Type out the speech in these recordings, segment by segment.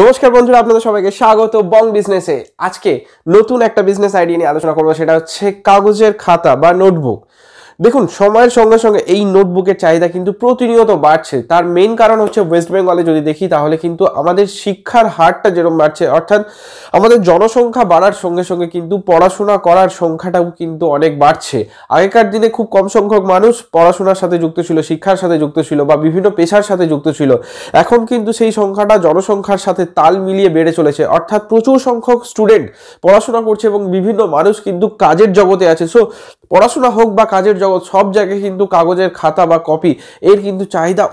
নমস্কার বন্ধুরা আপনাদের সবাইকে স্বাগত বং বিজনেসে আজকে নতুন একটা বিজনেস আইডিয়া নিয়ে আলোচনা করবো সেটা হচ্ছে কাগজের খাতা বা নোটবুক দেখুন সময়ের সঙ্গে সঙ্গে এই নোটবুকের চাহিদা কিন্তু প্রতিনিয়ত বাড়ছে তার মেন কারণ হচ্ছে ওয়েস্ট বেঙ্গলে যদি দেখি তাহলে কিন্তু আমাদের শিক্ষার হারটা যেরকম বাড়ছে অর্থাৎ আমাদের জনসংখ্যা বাড়ার সঙ্গে সঙ্গে কিন্তু পড়াশোনা করার সংখ্যাটাও কিন্তু অনেক বাড়ছে আগেকার দিনে খুব কম সংখ্যক মানুষ পড়াশোনার সাথে যুক্ত ছিল শিক্ষার সাথে যুক্ত ছিল বা বিভিন্ন পেশার সাথে যুক্ত ছিল এখন কিন্তু সেই সংখ্যাটা জনসংখ্যার সাথে তাল মিলিয়ে বেড়ে চলেছে অর্থাৎ প্রচুর সংখ্যক স্টুডেন্ট পড়াশোনা করছে এবং বিভিন্ন মানুষ কিন্তু কাজের জগতে আছে সো পড়াশোনা হোক বা কাজের জগৎ সব জায়গায় কিন্তু কাগজের খাতা বা কপি এর কিন্তু চাহিদা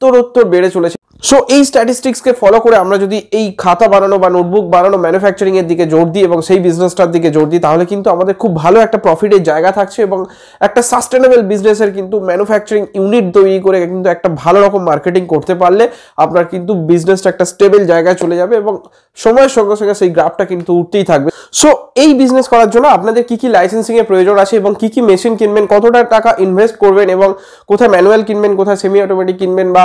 উত্তরোত্তর বেড়ে চলেছে সো এই স্ট্যাটিস্টিক্সকে ফলো করে আমরা যদি এই খাতা বানানো বা নোটবুক বানানো ম্যানুফ্যাকচারিং এর দিকে জোর দিই এবং সেই বিজনেসটার দিকে জোর দিই তাহলে কিন্তু আমাদের খুব ভালো একটা প্রফিটের জায়গা থাকছে এবং একটা সাস্টেনেবল বিজনেসের কিন্তু ম্যানুফ্যাকচারিং ইউনিট তৈরি করে কিন্তু একটা ভালো রকম মার্কেটিং করতে পারলে আপনার কিন্তু বিজনেসটা একটা স্টেবল জায়গায় চলে যাবে এবং সময়ের সঙ্গে সঙ্গে সেই গ্রাফটা কিন্তু উঠতেই থাকবে সো এই বিজনেস করার জন্য আপনাদের কি কি লাইসেন্সিং এর প্রয়োজন আছে এবং কি কি মেশিন কিনবেন কতটা টাকা ইনভেস্ট করবেন এবং কোথায় ম্যানুয়াল কিনবেন কোথায় সেমি অটোমেটিক কিনবেন বা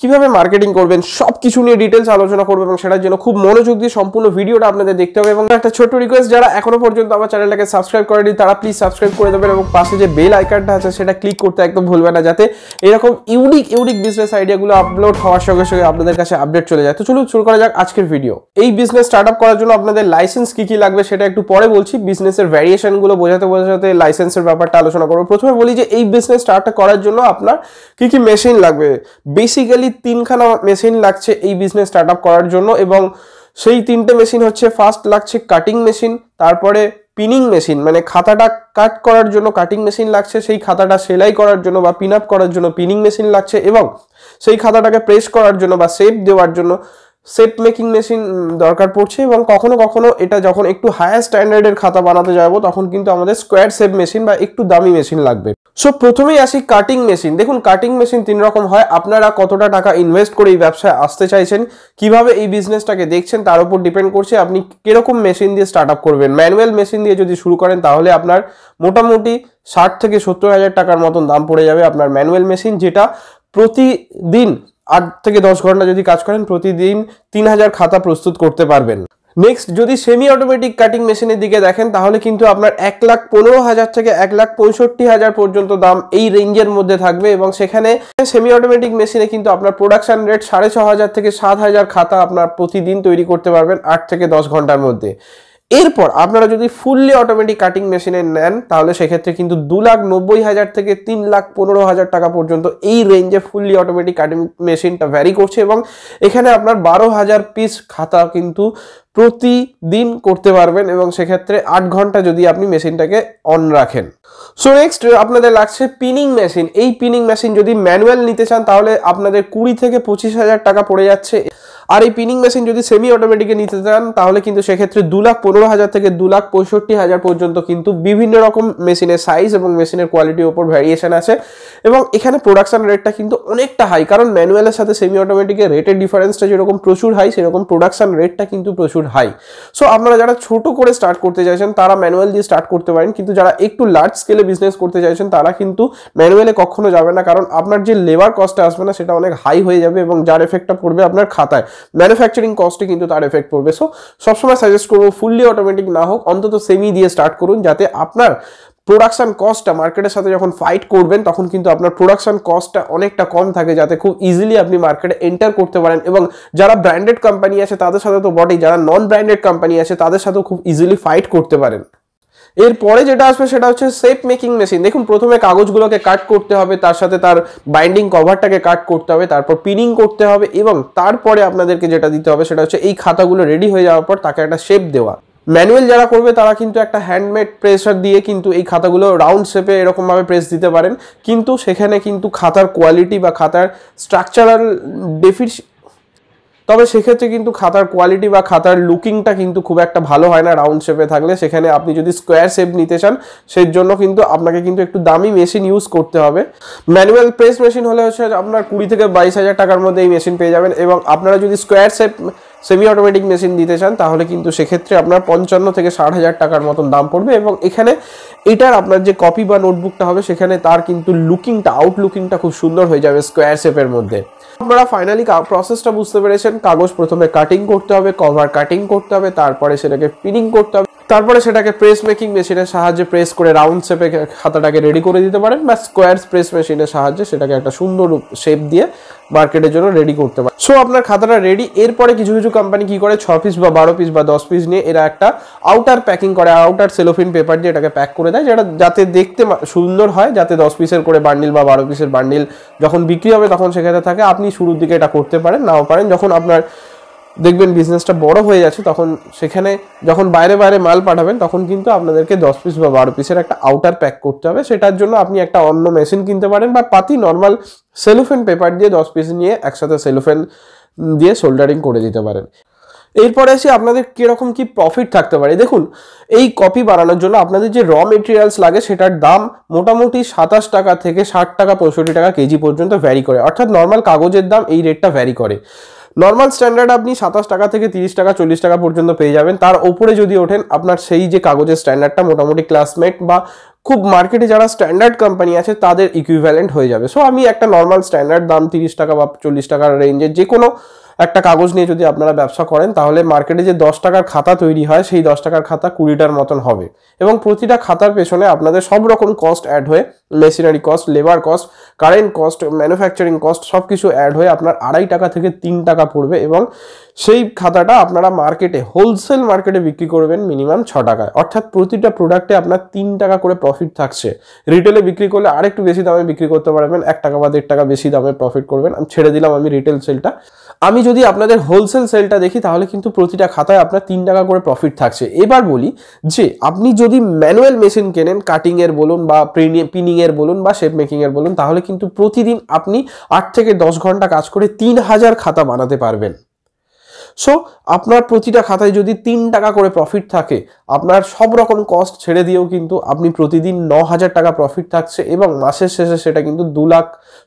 কিভাবে মার্কেটিং করবেন সব কিছু নিয়ে ডিটেলস আলোচনা করবো এবং সেটার জন্য খুব মনোযোগ দিয়ে সম্পূর্ণ ভিডিওটা আপনাদের দেখতে হবে এবং একটা ছোট রিকোয়েস্ট যারা এখনো পর্যন্ত আমার চ্যানেলটাকে সাবস্ক্রাইব করেনি তারা প্লিজ সাবস্ক্রাইব করে দেবেন এবং পাশে যে বেল আইকনটা আছে সেটা ক্লিক করতে একদম ভুলবেন না যাতে এরকম ইউনিক ইউনিক বিজনেস আইডিয়াগুলো আপলোড হওয়ার সঙ্গে সঙ্গে আপনাদের কাছে আপডেট চলে যায় তো চলুন শুরু করা যাক আজকের ভিডিও এই বিজনেস স্টার্ট আপ করার জন্য আপনাদের লাইসেন্স কী কী লাগবে সেটা একটু পরে বলছি বিজনেসের ভ্যারিয়েশনগুলো বোঝাতে বোঝাতে লাইসেন্সের ব্যাপারটা আলোচনা করবো প্রথমে বলি যে এই বিজনেস স্টার্ট করার জন্য আপনার কী কী মেশিন লাগবে বেসিক্যালি বেসিক্যালি তিনখানা মেশিন লাগছে এই বিজনেস স্টার্ট করার জন্য এবং সেই তিনটে মেশিন হচ্ছে ফার্স্ট লাগছে কাটিং মেশিন তারপরে পিনিং মেশিন মানে খাতাটা কাট করার জন্য কাটিং মেশিন লাগছে সেই খাতাটা সেলাই করার জন্য বা পিন আপ করার জন্য পিনিং মেশিন লাগছে এবং সেই খাতাটাকে প্রেস করার জন্য বা সেপ দেওয়ার জন্য সেপ মেকিং মেশিন দরকার পড়ছে এবং কখনো কখনো এটা যখন একটু হায়ার স্ট্যান্ডার্ডের খাতা বানাতে যাব তখন কিন্তু আমাদের স্কোয়ার সেপ মেশিন বা একটু দামি মেশিন লাগবে সো প্রথমেই আসি কাটিং মেশিন দেখুন কাটিং মেশিন তিন রকম হয় আপনারা কতটা টাকা ইনভেস্ট করে এই ব্যবসায় আসতে চাইছেন কিভাবে এই বিজনেসটাকে দেখছেন তার উপর ডিপেন্ড করছে আপনি কিরকম মেশিন দিয়ে স্টার্ট আপ করবেন ম্যানুয়াল মেশিন দিয়ে যদি শুরু করেন তাহলে আপনার মোটামুটি ষাট থেকে সত্তর হাজার টাকার মতন দাম পড়ে যাবে আপনার ম্যানুয়াল মেশিন যেটা প্রতিদিন আট থেকে দশ ঘন্টা যদি কাজ করেন প্রতিদিন তিন হাজার খাতা প্রস্তুত করতে পারবেন নেক্সট যদি সেমি অটোমেটিক কাটিং মেশিনের দিকে দেখেন তাহলে কিন্তু আপনার এক লাখ পনেরো হাজার থেকে এক লাখ পঁয়ষট্টি হাজার পর্যন্ত দাম এই রেঞ্জের মধ্যে থাকবে এবং সেখানে সেমি অটোমেটিক মেশিনে কিন্তু আপনার প্রোডাকশন রেট সাড়ে ছ হাজার থেকে সাত হাজার খাতা আপনার প্রতিদিন তৈরি করতে পারবেন আট থেকে দশ ঘন্টার মধ্যে এরপর আপনারা যদি ফুললি অটোমেটিক কাটিং মেশিনে নেন তাহলে সেক্ষেত্রে কিন্তু দু লাখ নব্বই হাজার থেকে তিন লাখ পনেরো হাজার টাকা পর্যন্ত এই রেঞ্জে ফুললি অটোমেটিক কাটিং মেশিনটা ভ্যারি করছে এবং এখানে আপনার বারো হাজার পিস খাতা কিন্তু প্রতিদিন করতে পারবেন এবং সেক্ষেত্রে আট ঘন্টা যদি আপনি মেশিনটাকে অন রাখেন সো নেক্সট আপনাদের লাগছে পিনিং মেশিন এই পিনিং মেশিন যদি ম্যানুয়াল নিতে চান তাহলে আপনাদের কুড়ি থেকে পঁচিশ হাজার টাকা পড়ে যাচ্ছে আর এই পিনিং মেশিন যদি সেমি অটোমেটিকে নিতে চান তাহলে কিন্তু সেক্ষেত্রে দু লাখ পনেরো হাজার থেকে দু লাখ পঁয়ষট্টি হাজার পর্যন্ত কিন্তু বিভিন্ন রকম মেশিনের সাইজ এবং মেশিনের কোয়ালিটির ওপর ভ্যারিয়েশন আছে এবং এখানে প্রোডাকশান রেটটা কিন্তু অনেকটা হাই কারণ ম্যানুয়ালের সাথে সেমি অটোমেটিকের রেটের ডিফারেন্সটা যেরকম প্রচুর হাই সেরকম প্রোডাকশান রেটটা কিন্তু প্রচুর হাই সো আপনারা যারা ছোট করে স্টার্ট করতে চাইছেন তারা ম্যানুয়াল দিয়ে স্টার্ট করতে পারেন কিন্তু যারা একটু লার্জ স্কেলে বিজনেস করতে চাইছেন তারা কিন্তু ম্যানুয়ালে কখনো যাবে না কারণ আপনার যে লেবার কস্টটা আসবে না সেটা অনেক হাই হয়ে যাবে এবং যার এফেক্টটা পড়বে আপনার খাতায় ম্যানুফ্যাকচারিং কস্টে কিন্তু তার এফেক্ট পড়বে সো সবসময় সাজেস্ট করবো ফুললি অটোমেটিক না হোক অন্তত সেমি দিয়ে স্টার্ট করুন যাতে আপনার প্রোডাকশান কস্টটা মার্কেটের সাথে যখন ফাইট করবেন তখন কিন্তু আপনার প্রোডাকশান কস্টটা অনেকটা কম থাকে যাতে খুব ইজিলি আপনি মার্কেটে এন্টার করতে পারেন এবং যারা ব্র্যান্ডেড কোম্পানি আছে তাদের সাথে তো বটেই যারা নন ব্র্যান্ডেড কোম্পানি আছে তাদের সাথেও খুব ইজিলি ফাইট করতে পারেন এরপরে যেটা আসবে সেটা হচ্ছে শেপ মেকিং মেশিন দেখুন প্রথমে কাগজগুলোকে কাট করতে হবে তার সাথে তার বাইন্ডিং কভারটাকে কাট করতে হবে তারপর পিনিং করতে হবে এবং তারপরে আপনাদেরকে যেটা দিতে হবে সেটা হচ্ছে এই খাতাগুলো রেডি হয়ে যাওয়ার পর তাকে একটা শেপ দেওয়া ম্যানুয়াল যারা করবে তারা কিন্তু একটা হ্যান্ডমেড প্রেসার দিয়ে কিন্তু এই খাতাগুলো রাউন্ড শেপে এরকমভাবে প্রেস দিতে পারেন কিন্তু সেখানে কিন্তু খাতার কোয়ালিটি বা খাতার স্ট্রাকচারাল ডেফিস তবে সেক্ষেত্রে কিন্তু খাতার কোয়ালিটি বা খাতার লুকিংটা কিন্তু খুব একটা ভালো হয় না রাউন্ড শেপে থাকলে সেখানে আপনি যদি স্কোয়ার শেপ নিতে চান সেই জন্য কিন্তু আপনাকে কিন্তু একটু দামি মেশিন ইউজ করতে হবে ম্যানুয়াল প্রেস মেশিন হলে হচ্ছে আপনার কুড়ি থেকে বাইশ হাজার টাকার মধ্যে এই মেশিন পেয়ে যাবেন এবং আপনারা যদি square shape semi automatic machine দিতে চান তাহলে কিন্তু সেক্ষেত্রে আপনার পঞ্চান্ন থেকে ষাট হাজার টাকার মতন দাম পড়বে এবং এখানে এটার আপনার যে কপি বা নোটবুকটা হবে সেখানে তার কিন্তু লুকিংটা আউট লুকিংটা খুব সুন্দর হয়ে যাবে স্কোয়ার শেপের মধ্যে আপনারা ফাইনালি প্রসেসটা বুঝতে পেরেছেন কাগজ প্রথমে কাটিং করতে হবে কভার কাটিং করতে হবে তারপরে সেটাকে পিনিং করতে হবে তারপরে সেটাকে প্রেস মেকিং মেশিনের সাহায্যে প্রেস করে রাউন্ড শেপে খাতাটাকে রেডি করে দিতে পারেন বা স্কোয়ার প্রেস মেশিনের সাহায্যে সেটাকে একটা সুন্দর শেপ দিয়ে মার্কেটের জন্য রেডি করতে পারেন সো আপনার খাতাটা রেডি এরপরে কিছু কিছু কোম্পানি কি করে ছ পিস বা বারো পিস বা দশ পিস নিয়ে এরা একটা আউটার প্যাকিং করে আউটার সেলোফিন পেপার দিয়ে এটাকে প্যাক করে দেয় যেটা যাতে দেখতে সুন্দর হয় যাতে দশ পিসের করে বান্ডিল বা বারো পিসের বান্ডিল যখন বিক্রি হবে তখন সেখানে থাকে আপনি শুরুর দিকে এটা করতে পারেন নাও পারেন যখন আপনার দেখবেন বিজনেসটা বড় হয়ে যাচ্ছে তখন সেখানে যখন বাইরে বাইরে মাল পাঠাবেন তখন কিন্তু আপনাদেরকে দশ পিস বা বারো পিসের একটা আউটার প্যাক করতে হবে সেটার জন্য আপনি একটা অন্য মেশিন কিনতে পারেন বা পাতি নর্মাল সেলোফেন পেপার দিয়ে দশ পিস নিয়ে একসাথে সেলোফেন দিয়ে সোল্ডারিং করে দিতে পারেন এরপরে এসে আপনাদের কীরকম কি প্রফিট থাকতে পারে দেখুন এই কপি বানানোর জন্য আপনাদের যে র মেটেরিয়ালস লাগে সেটার দাম মোটামুটি সাতাশ টাকা থেকে ষাট টাকা পঁয়ষট্টি টাকা কেজি পর্যন্ত ভ্যারি করে অর্থাৎ নর্মাল কাগজের দাম এই রেটটা ভ্যারি করে নর্মাল স্ট্যান্ডার্ড আপনি সাতাশ টাকা থেকে তিরিশ টাকা চল্লিশ টাকা পর্যন্ত পেয়ে যাবেন তার ওপরে যদি ওঠেন আপনার সেই যে কাগজের স্ট্যান্ডার্ডটা মোটামুটি ক্লাসমেট বা খুব মার্কেটে যারা স্ট্যান্ডার্ড কোম্পানি আছে তাদের ইকুইভ্যালেন্ট হয়ে যাবে সো আমি একটা নর্মাল স্ট্যান্ডার্ড দাম তিরিশ টাকা বা চল্লিশ টাকার রেঞ্জের যে কোনো একটা কাগজ নিয়ে যদি আপনারা ব্যবসা করেন তাহলে মার্কেটে যে দশ টাকার খাতা তৈরি হয় সেই দশ টাকার খাতা কুড়িটার মতন হবে এবং প্রতিটা খাতার পেছনে আপনাদের সব রকম কস্ট অ্যাড হয়ে machinery cost labour cost current cost manufacturing cost সব কিছু অ্যাড হয়ে আপনার আড়াই টাকা থেকে তিন টাকা পড়বে এবং সেই খাতাটা আপনারা মার্কেটে হোলসেল মার্কেটে বিক্রি করবেন মিনিমাম ছ টাকায় অর্থাৎ প্রতিটা প্রোডাক্টে আপনার তিন টাকা করে প্রফিট থাকছে রিটেলে বিক্রি করলে আরেকটু বেশি দামে বিক্রি করতে পারবেন এক টাকা বা দেড় টাকা বেশি দামে প্রফিট করবেন আমি ছেড়ে দিলাম আমি রিটেল সেলটা আমি যদি আপনাদের হোলসেল সেলটা দেখি তাহলে কিন্তু প্রতিটা খাতায় আপনার তিন টাকা করে প্রফিট থাকছে এবার বলি যে আপনি যদি ম্যানুয়াল মেশিন কেনেন কাটিংয়ের বলুন বা পিনিংয়ের এর বলুন বা শেপ এর বলুন তাহলে কিন্তু প্রতিদিন আপনি আট থেকে দশ ঘন্টা কাজ করে তিন হাজার খাতা বানাতে পারবেন সো আপনার প্রতিটা খাতায় যদি তিন টাকা করে প্রফিট থাকে আপনার সব রকম কস্ট ছেড়ে দিয়েও কিন্তু আপনি প্রতিদিন ন হাজার টাকা প্রফিট থাকছে এবং মাসের শেষে সেটা কিন্তু দু লাখ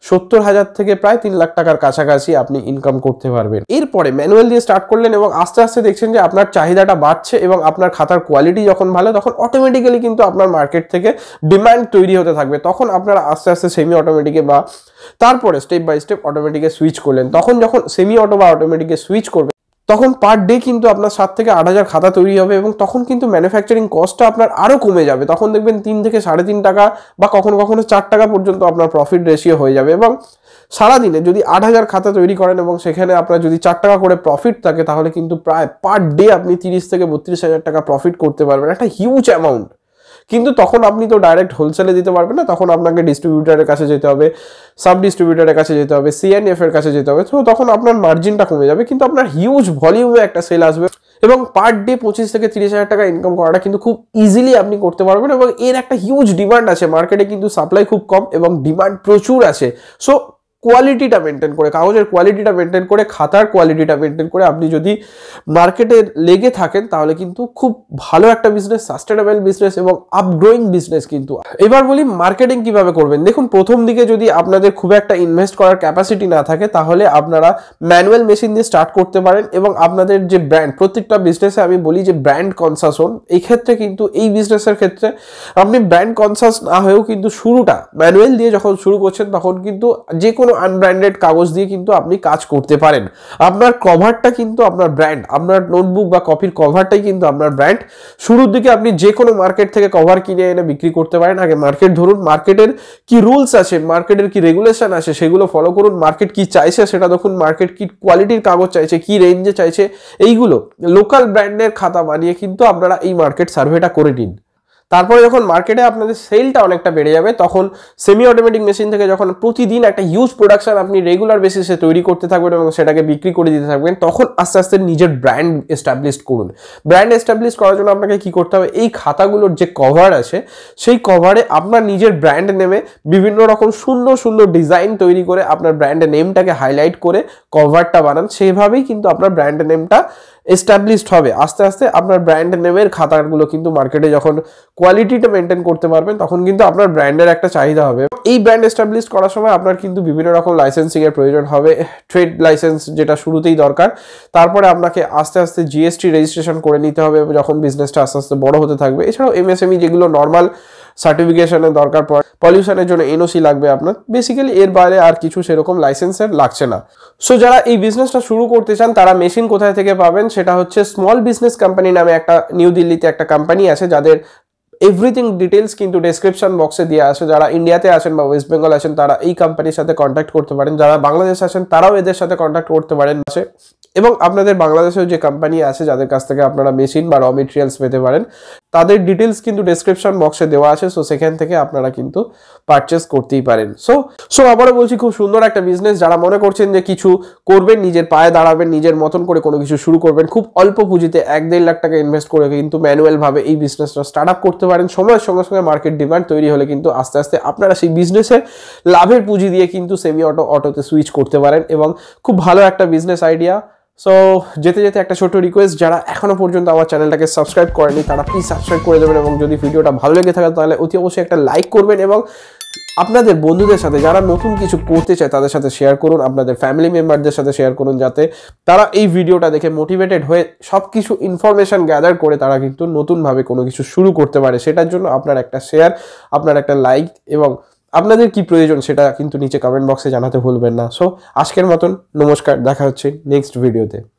সত্তর হাজার থেকে প্রায় তিন লাখ টাকার কাছাকাছি আপনি ইনকাম করতে পারবেন এরপরে ম্যানুয়াল দিয়ে স্টার্ট করলেন এবং আস্তে আস্তে দেখছেন যে আপনার চাহিদাটা বাড়ছে এবং আপনার খাতার কোয়ালিটি যখন ভালো তখন অটোমেটিক্যালি কিন্তু আপনার মার্কেট থেকে ডিমান্ড তৈরি হতে থাকবে তখন আপনারা আস্তে আস্তে সেমি অটোমেটিকে বা তারপরে স্টেপ বাই স্টেপ অটোমেটিকে সুইচ করলেন তখন যখন সেমি অটো বা অটোমেটিকে সুইচ করবে তখন পার ডে কিন্তু আপনার সাত থেকে আট হাজার খাতা তৈরি হবে এবং তখন কিন্তু ম্যানুফ্যাকচারিং কস্টটা আপনার আরও কমে যাবে তখন দেখবেন তিন থেকে সাড়ে তিন টাকা বা কখনো কখনো চার টাকা পর্যন্ত আপনার প্রফিট রেশিও হয়ে যাবে এবং সারাদিনে যদি আট হাজার খাতা তৈরি করেন এবং সেখানে আপনার যদি চার টাকা করে প্রফিট থাকে তাহলে কিন্তু প্রায় পার ডে আপনি তিরিশ থেকে বত্রিশ হাজার টাকা প্রফিট করতে পারবেন একটা হিউজ অ্যামাউন্ট কিন্তু তখন আপনি তো ডাইরেক্ট হোলসেলে দিতে পারবেন না তখন আপনাকে ডিস্ট্রিবিউটারের কাছে যেতে হবে সাব ডিস্ট্রিবিউটারের কাছে যেতে হবে সিএনএফ এর কাছে যেতে হবে তো তখন আপনার মার্জিনটা কমে যাবে কিন্তু আপনার হিউজ ভলিউমে একটা সেল আসবে এবং পার ডে পঁচিশ থেকে তিরিশ হাজার টাকা ইনকাম করাটা কিন্তু খুব ইজিলি আপনি করতে পারবেন এবং এর একটা হিউজ ডিমান্ড আছে মার্কেটে কিন্তু সাপ্লাই খুব কম এবং ডিমান্ড প্রচুর আছে সো কোয়ালিটিটা মেনটেন করে কাগজের কোয়ালিটিটা মেনটেন করে খাতার কোয়ালিটিটা মেনটেন করে আপনি যদি মার্কেটে লেগে থাকেন তাহলে কিন্তু খুব ভালো একটা বিজনেস সাস্টেনেবল বিজনেস এবং আপগ্রোয়িং বিজনেস কিন্তু এবার বলি মার্কেটিং কিভাবে করবেন দেখুন প্রথম দিকে যদি আপনাদের খুব একটা ইনভেস্ট করার ক্যাপাসিটি না থাকে তাহলে আপনারা ম্যানুয়াল মেশিন দিয়ে স্টার্ট করতে পারেন এবং আপনাদের যে ব্র্যান্ড প্রত্যেকটা বিজনেসে আমি বলি যে ব্র্যান্ড কনসাস হন এই ক্ষেত্রে কিন্তু এই বিজনেসের ক্ষেত্রে আপনি ব্র্যান্ড কনসাস না হয়েও কিন্তু শুরুটা ম্যানুয়াল দিয়ে যখন শুরু করছেন তখন কিন্তু যে কোনো আনব্র্যান্ডেড কাগজ দিয়ে কিন্তু আপনি কাজ করতে পারেন আপনার কভারটা কিন্তু আপনার ব্র্যান্ড আপনার নোটবুক বা কপির কভারটাই কিন্তু আপনার ব্র্যান্ড শুরুর দিকে আপনি যে কোনো মার্কেট থেকে কভার কিনে এনে বিক্রি করতে পারেন আগে মার্কেট ধরুন মার্কেটের কি রুলস আছে মার্কেটের কি রেগুলেশন আছে সেগুলো ফলো করুন মার্কেট কি চাইছে সেটা দেখুন মার্কেট কি কোয়ালিটির কাগজ চাইছে কি রেঞ্জে চাইছে এইগুলো লোকাল ব্র্যান্ডের খাতা বানিয়ে কিন্তু আপনারা এই মার্কেট সার্ভেটা করে নিন তারপরে যখন মার্কেটে আপনাদের সেলটা অনেকটা বেড়ে যাবে তখন সেমি অটোমেটিক মেশিন থেকে যখন প্রতিদিন একটা হিউজ প্রোডাকশন আপনি রেগুলার বেসিসে তৈরি করতে থাকবেন এবং সেটাকে বিক্রি করে দিতে থাকবেন তখন আস্তে আস্তে নিজের ব্র্যান্ড এস্টাবলিশ করুন ব্র্যান্ড এস্টাবলিশ করার জন্য আপনাকে কি করতে হবে এই খাতাগুলোর যে কভার আছে সেই কভারে আপনার নিজের ব্র্যান্ড নেমে বিভিন্ন রকম সুন্দর সুন্দর ডিজাইন তৈরি করে আপনার ব্র্যান্ড নেমটাকে হাইলাইট করে কভারটা বানান সেভাবেই কিন্তু আপনার ব্র্যান্ড নেমটা এস্টাবলিশড হবে আস্তে আস্তে আপনার ব্র্যান্ড নেমের খাতাগুলো কিন্তু মার্কেটে যখন কোয়ালিটিটা মেনটেন করতে পারবেন তখন কিন্তু আপনার ব্র্যান্ডের একটা চাহিদা হবে এই ব্র্যান্ড এস্টাবলিশ করার সময় আপনার কিন্তু বিভিন্ন রকম লাইসেন্সিংয়ের প্রয়োজন হবে ট্রেড লাইসেন্স যেটা শুরুতেই দরকার তারপরে আপনাকে আস্তে আস্তে জিএসটি রেজিস্ট্রেশন করে নিতে হবে যখন বিজনেসটা আস্তে আস্তে বড় হতে থাকবে এছাড়াও এমএসএমই e যেগুলো নর্মাল সার্টিফিকেশনের দরকার পড়ে পলিউশনের জন্য এনওসি লাগবে আপনার বেসিক্যালি এর বাইরে আর কিছু সেরকম লাইসেন্সের লাগছে না সো যারা এই বিজনেসটা শুরু করতে চান তারা মেশিন কোথায় থেকে পাবেন সেটা হচ্ছে স্মল বিজনেস কোম্পানি নামে একটা নিউ দিল্লিতে একটা কোম্পানি আছে যাদের এভরিথিং ডিটেলস কিন্তু ডেসক্রিপশন বক্সে দিয়ে আসে যারা ইন্ডিয়াতে আছেন বা ওয়েস্ট বেঙ্গল আছেন তারা এই কোম্পানির সাথে কন্ট্যাক্ট করতে পারেন যারা বাংলাদেশ আছেন তারাও এদের সাথে কন্ট্যাক্ট করতে পারেন আছে এবং আপনাদের বাংলাদেশেও যে কোম্পানি আছে যাদের কাছ থেকে আপনারা মেশিন বা র মেটেরিয়ালস পেতে পারেন তাদের ডিটেলস কিন্তু ডেসক্রিপশন বক্সে দেওয়া আছে সো সেখান থেকে আপনারা কিন্তু পারচেস করতেই পারেন সো সো আবারও বলছি খুব সুন্দর একটা বিজনেস যারা মনে করছেন যে কিছু করবেন নিজের পায়ে দাঁড়াবেন নিজের মতন করে কোনো কিছু শুরু করবেন খুব অল্প পুঁজিতে এক দেড় লাখ টাকা ইনভেস্ট করে কিন্তু ম্যানুয়ালভাবে এই বিজনেসটা স্টার্ট আপ করতে করতে পারেন সময়ের সঙ্গে সঙ্গে মার্কেট ডিমান্ড তৈরি হলে কিন্তু আস্তে আস্তে আপনারা সেই বিজনেসের লাভের পুঁজি দিয়ে কিন্তু সেমি অটো অটোতে সুইচ করতে পারেন এবং খুব ভালো একটা বিজনেস আইডিয়া সো যেতে যেতে একটা ছোট রিকোয়েস্ট যারা এখনও পর্যন্ত আমার চ্যানেলটাকে সাবস্ক্রাইব করেনি তারা প্লিজ সাবস্ক্রাইব করে দেবেন এবং যদি ভিডিওটা ভালো লেগে থাকে তাহলে অতি অবশ্যই একটা লাইক করবেন এবং আপনাদের বন্ধুদের সাথে যারা নতুন কিছু করতে চায় তাদের সাথে শেয়ার করুন আপনাদের ফ্যামিলি মেম্বারদের সাথে শেয়ার করুন যাতে তারা এই ভিডিওটা দেখে মোটিভেটেড হয়ে সব কিছু ইনফরমেশান গ্যাদার করে তারা কিন্তু নতুনভাবে কোনো কিছু শুরু করতে পারে সেটার জন্য আপনার একটা শেয়ার আপনার একটা লাইক এবং আপনাদের কি প্রয়োজন সেটা কিন্তু নিচে কমেন্ট বক্সে জানাতে ভুলবেন না সো আজকের মতন নমস্কার দেখা হচ্ছে নেক্সট ভিডিওতে